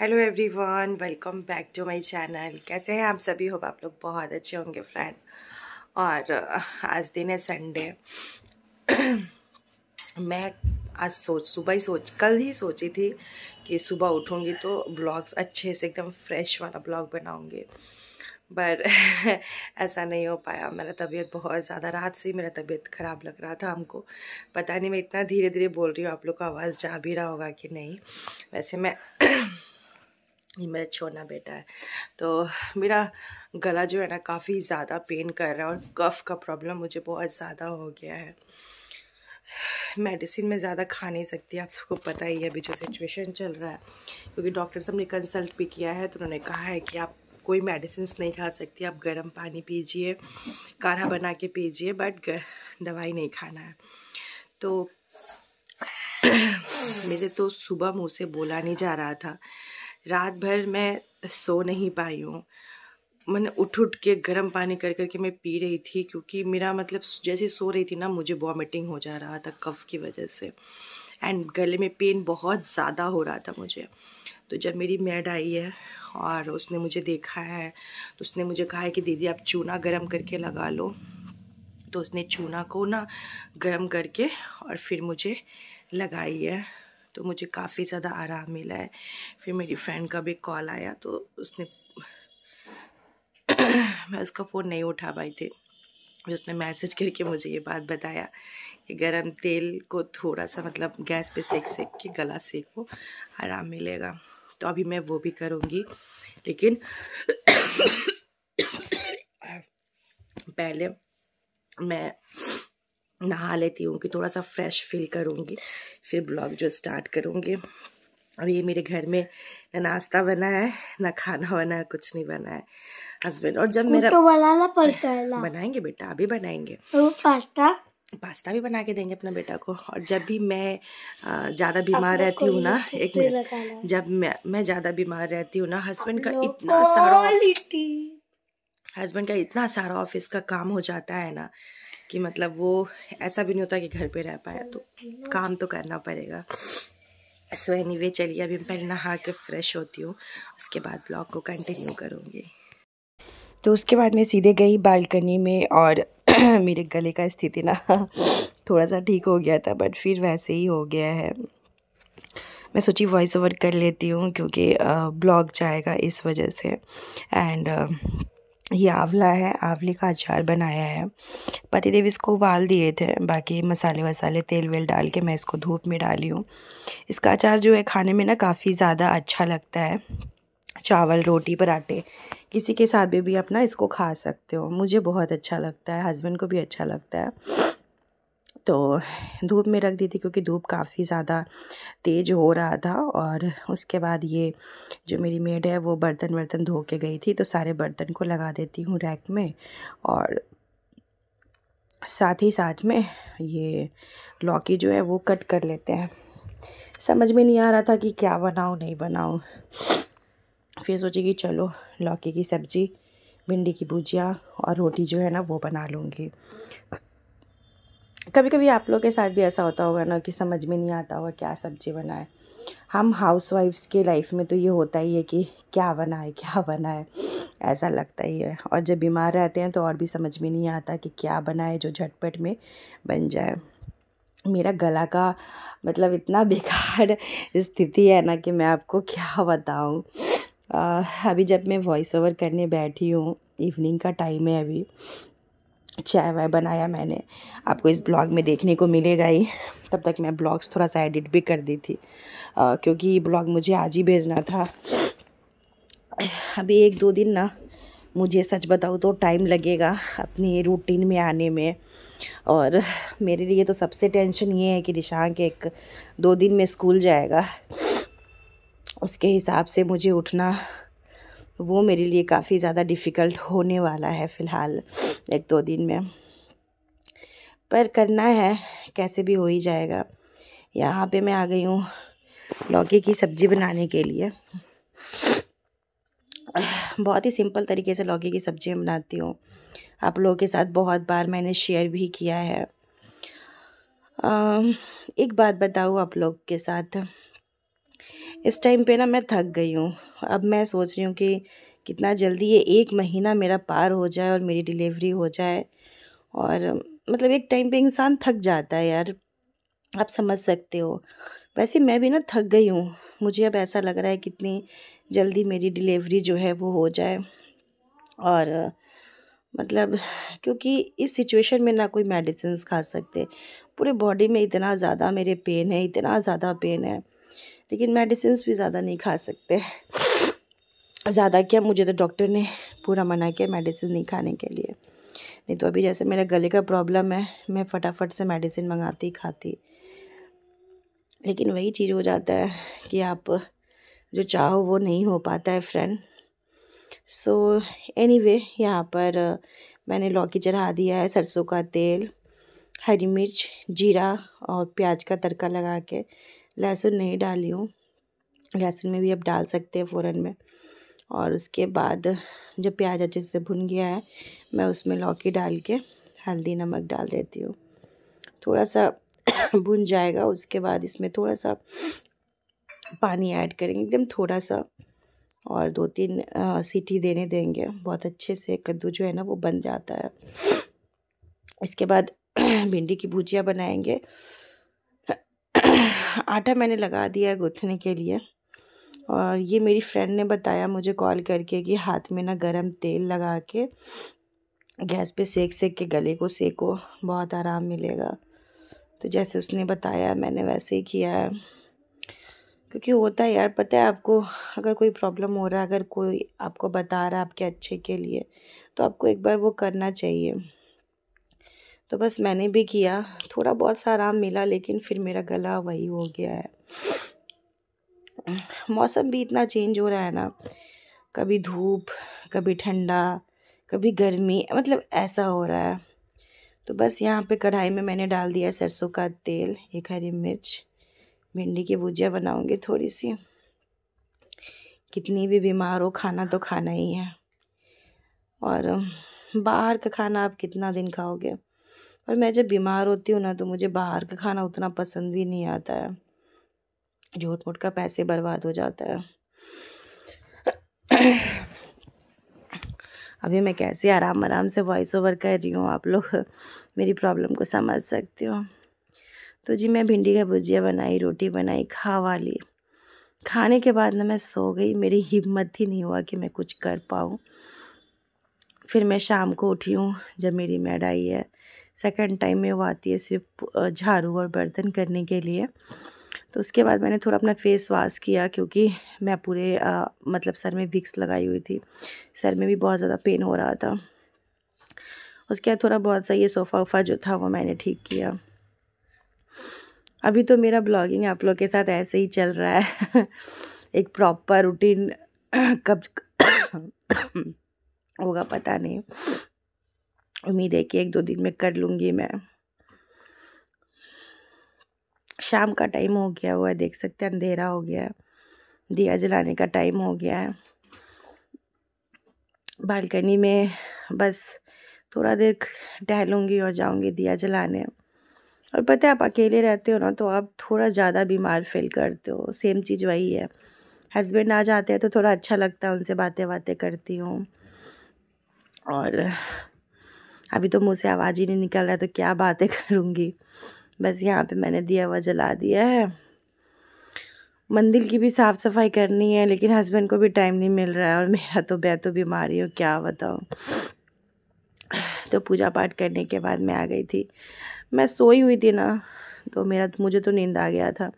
hello everyone welcome back to my channel कैसे हैं आप सभी हो आप लोग बहुत अच्छे होंगे फ्रेंड और uh, आज दिन है संडे मैं आज सोच सुबह ही सोच कल ही सोची थी कि सुबह उठूँगी तो ब्लॉग्स अच्छे से एकदम फ्रेश वाला ब्लॉग बनाऊँगी बट ऐसा नहीं हो पाया मेरा तबीयत बहुत ज़्यादा रात से ही मेरा तबीयत ख़राब लग रहा था हमको पता नहीं मैं इतना धीरे धीरे बोल रही हूँ आप लोग का आवाज़ जा भी रहा होगा कि नहीं वैसे मैं ये मेरा छोटा बेटा है तो मेरा गला जो है ना काफ़ी ज़्यादा पेन कर रहा है और कफ़ का प्रॉब्लम मुझे बहुत ज़्यादा हो गया है मेडिसिन में ज़्यादा खा नहीं सकती आप सबको पता ही है अभी जो सिचुएशन चल रहा है क्योंकि डॉक्टर साहब ने कंसल्ट भी किया है तो उन्होंने कहा है कि आप कोई मेडिसिन नहीं खा सकती आप गर्म पानी पीजिए काढ़ा बना के पीजिए बट दवाई नहीं खाना है तो मेरे तो सुबह मुँह से बोला नहीं जा रहा था रात भर मैं सो नहीं पाई हूँ मैंने उठ उठ के गर्म पानी कर कर के मैं पी रही थी क्योंकि मेरा मतलब जैसे सो रही थी ना मुझे वॉमिटिंग हो जा रहा था कफ की वजह से एंड गले में पेन बहुत ज़्यादा हो रहा था मुझे तो जब मेरी मैड आई है और उसने मुझे देखा है तो उसने मुझे कहा है कि दीदी आप चूना गर्म करके लगा लो तो उसने चूना को ना गर्म करके और फिर मुझे लगाई है तो मुझे काफ़ी ज़्यादा आराम मिला है फिर मेरी फ्रेंड का भी कॉल आया तो उसने मैं उसका फ़ोन नहीं उठा पाई थी उसने मैसेज करके मुझे ये बात बताया कि गरम तेल को थोड़ा सा मतलब गैस पे सेक सेक के गला सेको आराम मिलेगा तो अभी मैं वो भी करूँगी लेकिन पहले मैं नहा लेती हूँ कि थोड़ा सा फ्रेश फील करूँगी फिर ब्लॉग जो स्टार्ट करूँगी अब ये मेरे घर में ना नाश्ता बना है ना खाना बना है कुछ नहीं बना है हस्बैंड और जब मेरा तो बनाना पड़ता है बनाएंगे बेटा अभी बनाएंगे तो पास्ता पास्ता भी बना के देंगे अपना बेटा को और जब भी मैं ज़्यादा बीमार रहती हूँ ना एक मिनट जब मैं मैं ज़्यादा बीमार रहती हूँ ना हस्बैंड का इतना सारा हस्बैंड का इतना सारा ऑफिस का काम हो जाता है ना कि मतलब वो ऐसा भी नहीं होता कि घर पे रह पाया तो काम तो करना पड़ेगा सो एनी वे चलिए अभी मैं पहले नहा के फ्रेश होती हूँ उसके बाद ब्लॉग को कंटिन्यू करूँगी तो उसके बाद मैं सीधे गई बालकनी में और मेरे गले का स्थिति ना थोड़ा सा ठीक हो गया था बट फिर वैसे ही हो गया है मैं सोची वॉइस ओवर कर लेती हूँ क्योंकि ब्लॉग जाएगा इस वजह से एंड ये आंवला है आंवले का अचार बनाया है पति देव इसको उबाल दिए थे बाकी मसाले वसाले तेल वेल डाल के मैं इसको धूप में डाली हूँ इसका अचार जो है खाने में ना काफ़ी ज़्यादा अच्छा लगता है चावल रोटी पराठे किसी के साथ भी, भी अपना इसको खा सकते हो मुझे बहुत अच्छा लगता है हस्बैंड को भी अच्छा लगता है तो धूप में रख दी थी क्योंकि धूप काफ़ी ज़्यादा तेज़ हो रहा था और उसके बाद ये जो मेरी मेड है वो बर्तन वर्तन धो के गई थी तो सारे बर्तन को लगा देती हूँ रैक में और साथ ही साथ में ये लौकी जो है वो कट कर लेते हैं समझ में नहीं आ रहा था कि क्या बनाऊँ नहीं बनाऊँ फिर सोची कि चलो लौकी की सब्ज़ी भिंडी की भुजिया और रोटी जो है ना वो बना लूँगी कभी कभी आप लोग के साथ भी ऐसा होता होगा ना कि समझ में नहीं आता होगा क्या सब्ज़ी बनाए हम हाउस वाइफ्स के लाइफ में तो ये होता ही है कि क्या बनाए क्या बनाए ऐसा लगता ही है और जब बीमार रहते हैं तो और भी समझ में नहीं आता कि क्या बनाए जो झटपट में बन जाए मेरा गला का मतलब इतना बेकार स्थिति है ना कि मैं आपको क्या बताऊँ अभी जब मैं वॉइस ओवर करने बैठी हूँ इवनिंग का टाइम है अभी चाय अच्छा वाय बनाया मैंने आपको इस ब्लॉग में देखने को मिलेगा ही तब तक मैं ब्लॉग्स थोड़ा सा एडिट भी कर दी थी आ, क्योंकि ये ब्लॉग मुझे आज ही भेजना था अभी एक दो दिन ना मुझे सच बताऊँ तो टाइम लगेगा अपनी रूटीन में आने में और मेरे लिए तो सबसे टेंशन ये है कि निशांक एक दो दिन में स्कूल जाएगा उसके हिसाब से मुझे उठना वो मेरे लिए काफ़ी ज़्यादा डिफ़िकल्ट होने वाला है फ़िलहाल एक दो दिन में पर करना है कैसे भी हो ही जाएगा यहाँ पे मैं आ गई हूँ लौकी की सब्ज़ी बनाने के लिए बहुत ही सिंपल तरीके से लौकी की सब्ज़ी बनाती हूँ आप लोगों के साथ बहुत बार मैंने शेयर भी किया है एक बात बताऊँ आप लोग के साथ इस टाइम पे ना मैं थक गई हूँ अब मैं सोच रही हूँ कि कितना जल्दी ये एक महीना मेरा पार हो जाए और मेरी डिलीवरी हो जाए और मतलब एक टाइम पे इंसान थक जाता है यार आप समझ सकते हो वैसे मैं भी ना थक गई हूँ मुझे अब ऐसा लग रहा है कितनी जल्दी मेरी डिलीवरी जो है वो हो जाए और मतलब क्योंकि इस सिचुएशन में ना कोई मेडिसिन खा सकते पूरे बॉडी में इतना ज़्यादा मेरे पेन है इतना ज़्यादा पेन है लेकिन मेडिसिन भी ज़्यादा नहीं खा सकते ज़्यादा क्या मुझे तो डॉक्टर ने पूरा मना किया मेडिसिन नहीं खाने के लिए नहीं तो अभी जैसे मेरे गले का प्रॉब्लम है मैं फटाफट से मेडिसिन मंगाती खाती लेकिन वही चीज़ हो जाता है कि आप जो चाहो वो नहीं हो पाता है फ्रेंड सो एनी वे यहाँ पर मैंने लौकी चढ़ा दिया है सरसों का तेल हरी मिर्च जीरा और प्याज का तड़का लगा के लहसुन नहीं डाली हूँ लहसुन में भी आप डाल सकते हैं फ़ौरन में और उसके बाद जब प्याज अच्छे से भुन गया है मैं उसमें लौकी डाल के हल्दी नमक डाल देती हूँ थोड़ा सा भुन जाएगा उसके बाद इसमें थोड़ा सा पानी ऐड करेंगे एकदम थोड़ा सा और दो तीन सीटी देने देंगे बहुत अच्छे से कद्दू जो है ना वो बन जाता है इसके बाद भिंडी की भुजिया बनाएंगे आटा मैंने लगा दिया है गूँथने के लिए और ये मेरी फ्रेंड ने बताया मुझे कॉल करके कि हाथ में ना गरम तेल लगा के गैस पे सेक सेक के गले को सेको बहुत आराम मिलेगा तो जैसे उसने बताया मैंने वैसे ही किया है क्योंकि होता है यार पता है आपको अगर कोई प्रॉब्लम हो रहा है अगर कोई आपको बता रहा है आपके अच्छे के लिए तो आपको एक बार वो करना चाहिए तो बस मैंने भी किया थोड़ा बहुत सा आराम मिला लेकिन फिर मेरा गला वही हो गया है मौसम भी इतना चेंज हो रहा है ना कभी धूप कभी ठंडा कभी गर्मी मतलब ऐसा हो रहा है तो बस यहाँ पे कढ़ाई में मैंने डाल दिया सरसों का तेल एक हरी मिर्च भिंडी की भुजिया बनाऊँगी थोड़ी सी कितनी भी बीमार हो खाना तो खाना ही है और बाहर का खाना आप कितना दिन खाओगे और मैं जब बीमार होती हूँ ना तो मुझे बाहर का खाना उतना पसंद भी नहीं आता है झूठ मूठ का पैसे बर्बाद हो जाता है अभी मैं कैसे आराम आराम से वॉइस ओवर कर रही हूँ आप लोग मेरी प्रॉब्लम को समझ सकते हो तो जी मैं भिंडी का भुजिया बनाई रोटी बनाई खा ली खाने के बाद ना मैं सो गई मेरी हिम्मत ही नहीं हुआ कि मैं कुछ कर पाऊँ फिर मैं शाम को उठी हूँ जब मेरी मैड आई है सेकेंड टाइम में वो आती है सिर्फ झाड़ू और बर्तन करने के लिए तो उसके बाद मैंने थोड़ा अपना फेस वॉश किया क्योंकि मैं पूरे आ, मतलब सर में विक्स लगाई हुई थी सर में भी बहुत ज़्यादा पेन हो रहा था उसके बाद थोड़ा बहुत सा ये सोफ़ा वोफ़ा जो था वो मैंने ठीक किया अभी तो मेरा ब्लॉगिंग आप लोग के साथ ऐसे ही चल रहा है एक प्रॉपर रूटीन कब होगा पता नहीं उम्मीद है कि एक दो दिन में कर लूँगी मैं शाम का टाइम हो गया हुआ है देख सकते हैं अंधेरा हो गया है दिया जलाने का टाइम हो गया है बालकनी में बस थोड़ा देर टहलूँगी और जाऊँगी दिया जलाने और पता है आप अकेले रहते हो ना तो आप थोड़ा ज़्यादा बीमार फील करते हो सेम चीज़ वही है हस्बैंड आ जाते हैं तो थोड़ा अच्छा लगता है उनसे बातें बातें करती हूँ और अभी तो मुँह से आवाज़ ही नहीं निकल रहा है तो क्या बातें करूँगी बस यहाँ पे मैंने दिया हुआ जला दिया है मंदिर की भी साफ़ सफाई करनी है लेकिन हस्बैंड को भी टाइम नहीं मिल रहा है और मेरा तो मैं तो बीमारी हो क्या बताऊँ तो पूजा पाठ करने के बाद मैं आ गई थी मैं सोई हुई थी ना तो मेरा मुझे तो नींद आ गया था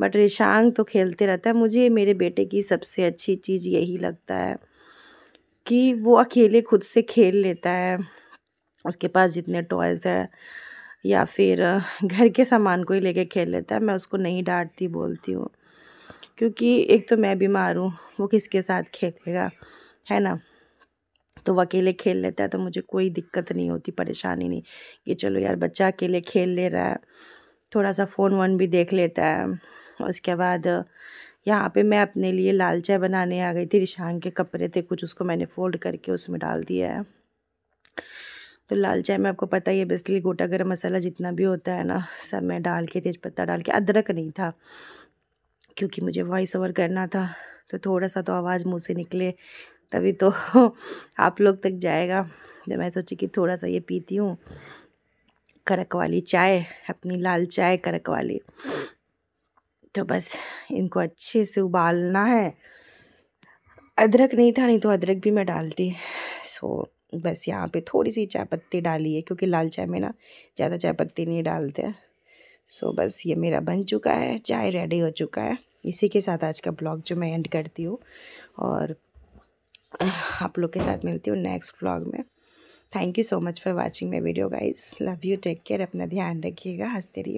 बट रेशांग तो खेलते रहता है मुझे मेरे बेटे की सबसे अच्छी चीज़ यही लगता है कि वो अकेले खुद से खेल लेता है उसके पास जितने टॉयज़ है या फिर घर के सामान को ही लेके खेल लेता है मैं उसको नहीं डांटती बोलती हूँ क्योंकि एक तो मैं बीमार हूँ वो किसके साथ खेलेगा है ना तो वो अकेले खेल लेता है तो मुझे कोई दिक्कत नहीं होती परेशानी नहीं कि चलो यार बच्चा अकेले खेल ले रहा है थोड़ा सा फ़ोन वोन भी देख लेता है उसके बाद यहाँ पे मैं अपने लिए लाल चाय बनाने आ गई थी रिशांग के कपड़े थे कुछ उसको मैंने फ़ोल्ड करके उसमें डाल दिया है तो लाल चाय में आपको पता ही है बेसिकली गोटा गर्म मसाला जितना भी होता है ना सब मैं डाल के तेज़पत्ता डाल के अदरक नहीं था क्योंकि मुझे वॉइस ओवर करना था तो थोड़ा सा तो आवाज़ मुँह से निकले तभी तो आप लोग तक जाएगा तो मैं सोची कि थोड़ा सा ये पीती हूँ करक वाली चाय अपनी लाल चाय करक वाली तो बस इनको अच्छे से उबालना है अदरक नहीं था नहीं तो अदरक भी मैं डालती सो so, बस यहाँ पे थोड़ी सी चाय पत्ती डाली है क्योंकि लाल चाय में ना ज़्यादा चाय पत्ती नहीं डालते हैं सो बस ये मेरा बन चुका है चाय रेडी हो चुका है इसी के साथ आज का ब्लॉग जो मैं एंड करती हूँ और आप लोग के साथ मिलती हूँ नेक्स्ट ब्लॉग में thank you so much for watching my video guys love you take care अपना ध्यान रखिएगा हंसते रहिए